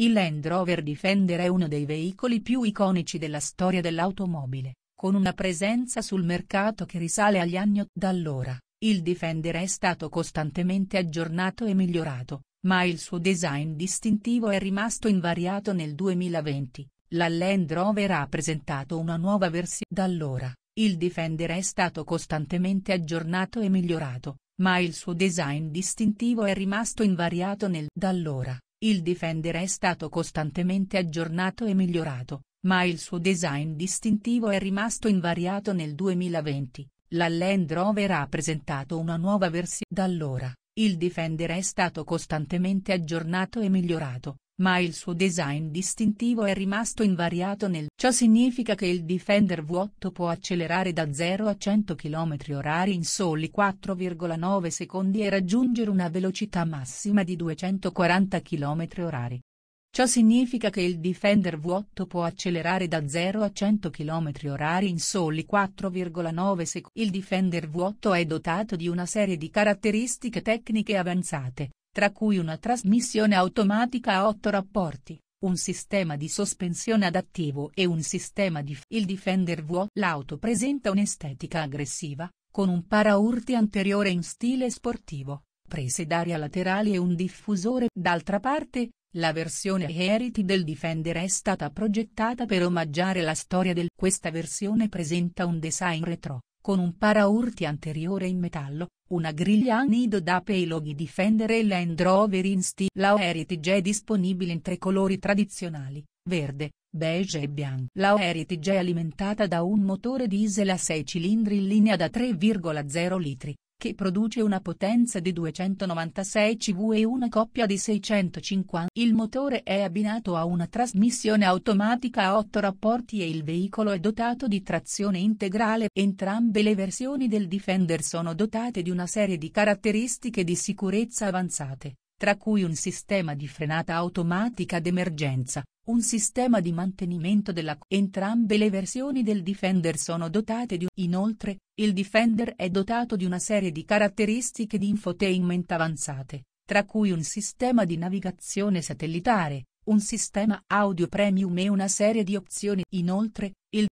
Il Land Rover Defender è uno dei veicoli più iconici della storia dell'automobile, con una presenza sul mercato che risale agli anni 80 allora, il Defender è stato costantemente aggiornato e migliorato, ma il suo design distintivo è rimasto invariato nel 2020, la Land Rover ha presentato una nuova versione. Da allora, il Defender è stato costantemente aggiornato e migliorato, ma il suo design distintivo è rimasto invariato nel. Da il Defender è stato costantemente aggiornato e migliorato, ma il suo design distintivo è rimasto invariato nel 2020. La Land Rover ha presentato una nuova versione. Da allora, il Defender è stato costantemente aggiornato e migliorato, ma il suo design distintivo è rimasto invariato nel ciò significa che il Defender V8 può accelerare da 0 a 100 km h in soli 4,9 secondi e raggiungere una velocità massima di 240 km h Ciò significa che il Defender V8 può accelerare da 0 a 100 km h in soli 4,9 secondi. Il Defender V8 è dotato di una serie di caratteristiche tecniche avanzate, tra cui una trasmissione automatica a otto rapporti, un sistema di sospensione adattivo e un sistema di il Defender V. L'auto presenta un'estetica aggressiva, con un paraurti anteriore in stile sportivo, prese d'aria laterali e un diffusore. D'altra parte, la versione Heritage del Defender è stata progettata per omaggiare la storia del. Questa versione presenta un design retro, con un paraurti anteriore in metallo, una griglia a nido da Payloghi Defender e Land Rover in stile La Heritage è disponibile in tre colori tradizionali, verde, beige e bianco. La Heritage è alimentata da un motore diesel a 6 cilindri in linea da 3,0 litri, che produce una potenza di 296 CV e una coppia di 650. Il motore è abbinato a una trasmissione automatica a 8 rapporti e il veicolo è dotato di trazione integrale. Entrambe le versioni del Defender sono dotate di una serie di caratteristiche di sicurezza avanzate, tra cui un sistema di frenata automatica d'emergenza, un sistema di mantenimento della... Entrambe le versioni del Defender sono dotate di... Inoltre, il Defender è dotato di una serie di caratteristiche di infotainment avanzate, tra cui un sistema di navigazione satellitare, un sistema audio premium e una serie di opzioni. Inoltre, il